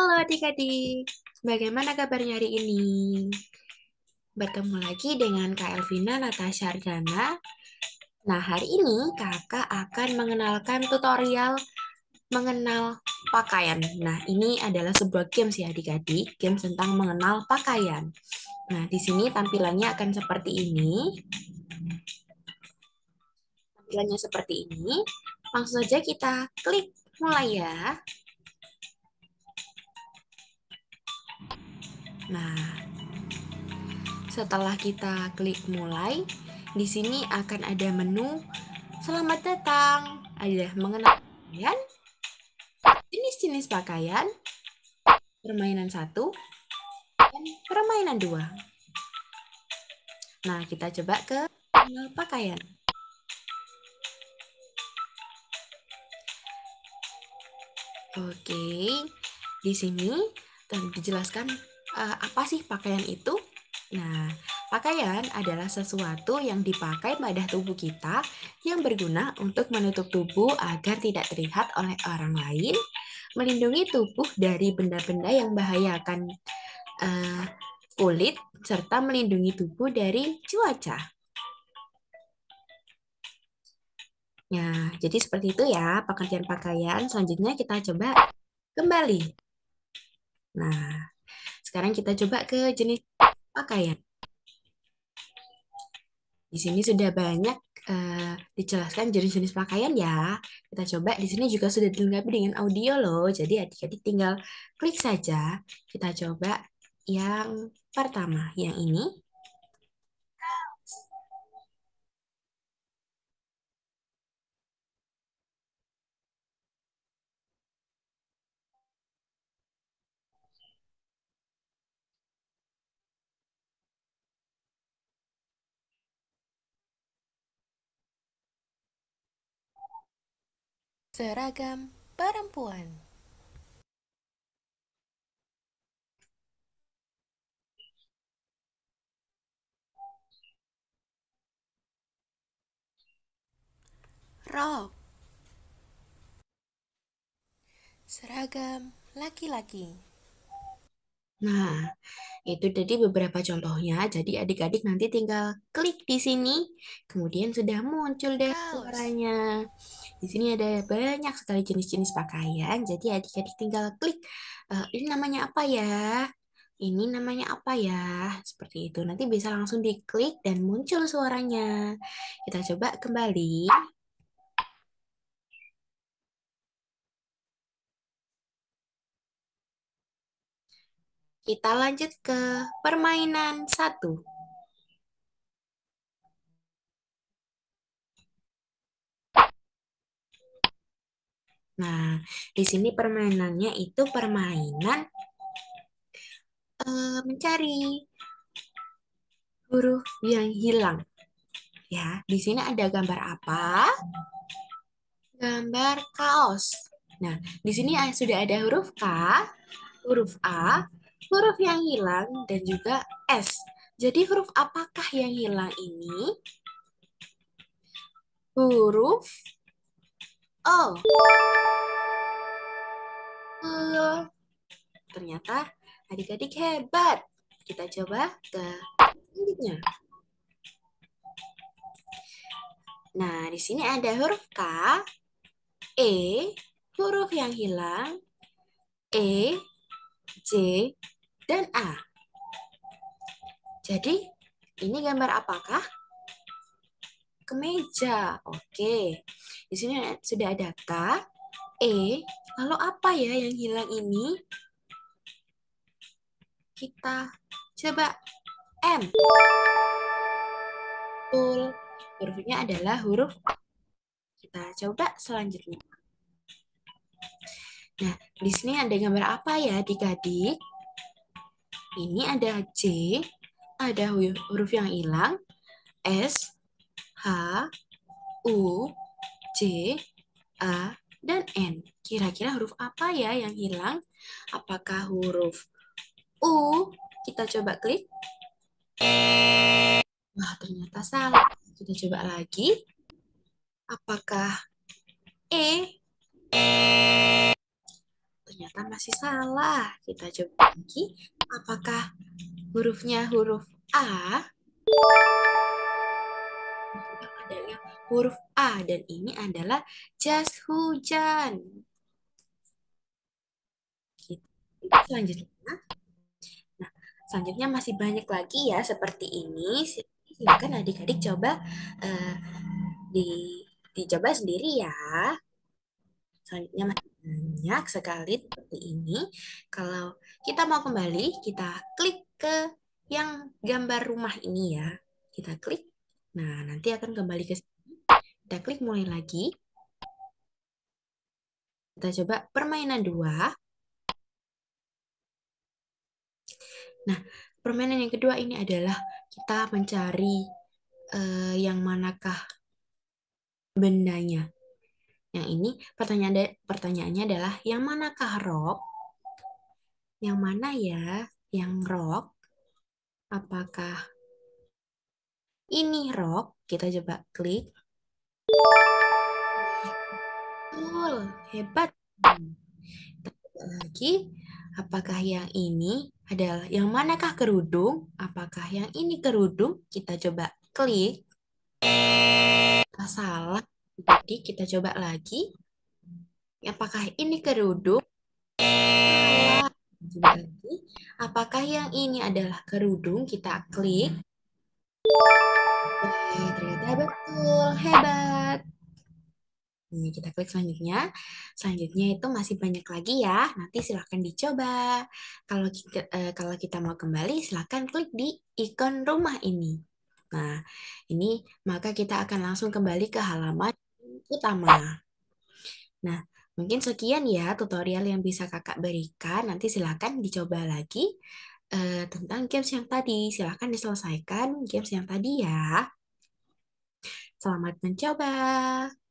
Halo adik-adik, bagaimana kabarnya hari ini? Bertemu lagi dengan Kak Elvina Natasha Ardana. Nah, hari ini kakak akan mengenalkan tutorial mengenal pakaian. Nah, ini adalah sebuah game sih ya, adik-adik, game tentang mengenal pakaian. Nah, di sini tampilannya akan seperti ini. Tampilannya seperti ini. Langsung saja kita klik mulai ya. Nah, setelah kita klik mulai, di sini akan ada menu selamat datang. Ada mengenal pakaian, jenis-jenis pakaian, permainan satu, dan permainan dua. Nah, kita coba ke mengenal pakaian. Oke, di sini dijelaskan uh, apa sih pakaian itu? Nah, pakaian adalah sesuatu yang dipakai pada tubuh kita yang berguna untuk menutup tubuh agar tidak terlihat oleh orang lain, melindungi tubuh dari benda-benda yang bahayakan uh, eh, kulit, serta melindungi tubuh dari cuaca. Nah, jadi seperti itu ya pekerjaan pakaian. Selanjutnya kita coba kembali. Nah, sekarang kita coba ke jenis pakaian. Di sini sudah banyak uh, dijelaskan jenis-jenis pakaian ya. Kita coba di sini juga sudah dilengkapi dengan audio loh. Jadi adik-adik tinggal klik saja. Kita coba yang pertama, yang ini. Seragam perempuan. Rok. Seragam laki-laki. Nah, itu tadi beberapa contohnya. Jadi adik-adik nanti tinggal klik di sini, kemudian sudah muncul deh suaranya. Di sini ada banyak sekali jenis-jenis pakaian. Jadi adik-adik tinggal klik, e, ini namanya apa ya? Ini namanya apa ya? Seperti itu. Nanti bisa langsung diklik dan muncul suaranya. Kita coba kembali. Kita lanjut ke permainan satu. Nah, di sini permainannya itu permainan uh, mencari huruf yang hilang. Ya, di sini ada gambar apa? Gambar kaos. Nah, di sini sudah ada huruf K, huruf A, huruf yang hilang dan juga S. Jadi huruf apakah yang hilang ini? Huruf O. Ternyata adik-adik hebat. Kita coba ke selanjutnya. Nah, di sini ada huruf K, E, huruf yang hilang, E, J, dan A. Jadi, ini gambar apakah? Kemeja. Oke. Di sini sudah ada K, E. Lalu apa ya yang hilang ini? Kita coba M. Betul. Hurufnya adalah huruf Kita coba selanjutnya. Nah, di sini ada gambar apa ya adik-adik? ini ada C, ada huruf yang hilang, S, H, U, C, A, dan N. Kira-kira huruf apa ya yang hilang? Apakah huruf U? Kita coba klik. Wah, ternyata salah. Kita coba lagi. Apakah E? Ternyata masih salah. Kita coba lagi apakah hurufnya huruf A adalah huruf A dan ini adalah jas hujan. Gitu. Selanjutnya, nah selanjutnya masih banyak lagi ya seperti ini. Silakan adik-adik coba uh, di dicoba sendiri ya. Selanjutnya masih banyak sekali seperti ini. Kalau kita mau kembali, kita klik ke yang gambar rumah ini ya. Kita klik. Nah, nanti akan kembali ke sini. Kita klik mulai lagi. Kita coba permainan dua. Nah, permainan yang kedua ini adalah kita mencari uh, yang manakah bendanya. Yang ini pertanyaan pertanyaannya adalah yang manakah rock? Yang mana ya yang rock? Apakah ini rock? Kita coba klik. Cool, hebat. Kita lagi, apakah yang ini adalah yang manakah kerudung? Apakah yang ini kerudung? Kita coba klik. Salah. Jadi kita coba lagi. Apakah ini kerudung? Apakah yang ini adalah kerudung? Kita klik. Oke, ternyata betul. Hebat. Ini kita klik selanjutnya. Selanjutnya itu masih banyak lagi ya. Nanti silahkan dicoba. Kalau kita, eh, kalau kita mau kembali, silahkan klik di ikon rumah ini. Nah, ini maka kita akan langsung kembali ke halaman utama. Nah, mungkin sekian ya tutorial yang bisa kakak berikan. Nanti silakan dicoba lagi eh, tentang games yang tadi. Silakan diselesaikan games yang tadi ya. Selamat mencoba.